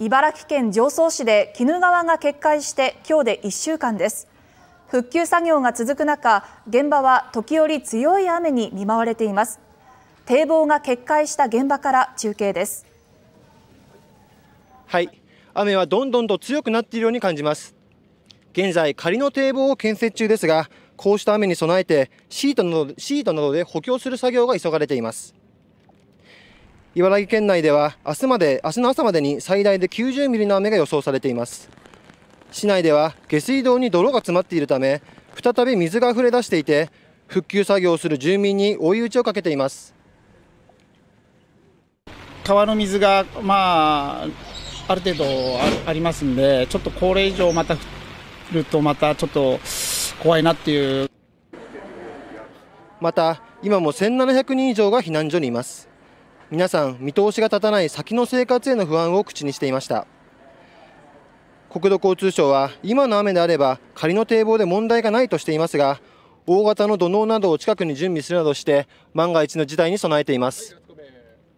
茨城県常総市で鬼怒川が決壊して今日で1週間です復旧作業が続く中現場は時折強い雨に見舞われています堤防が決壊した現場から中継ですはい雨はどんどんと強くなっているように感じます現在仮の堤防を建設中ですがこうした雨に備えてシートなどシートなどで補強する作業が急がれています茨城県内では明日まで明日の朝までに最大で90ミリの雨が予想されています市内では下水道に泥が詰まっているため再び水が溢れ出していて復旧作業する住民に追い打ちをかけています川の水がまあある程度ありますんでちょっとこれ以上また降るとまたちょっと怖いなっていうまた今も1700人以上が避難所にいます皆さん見通しが立たない先の生活への不安を口にしていました国土交通省は今の雨であれば仮の堤防で問題がないとしていますが大型の土のうなどを近くに準備するなどして万が一の事態に備えています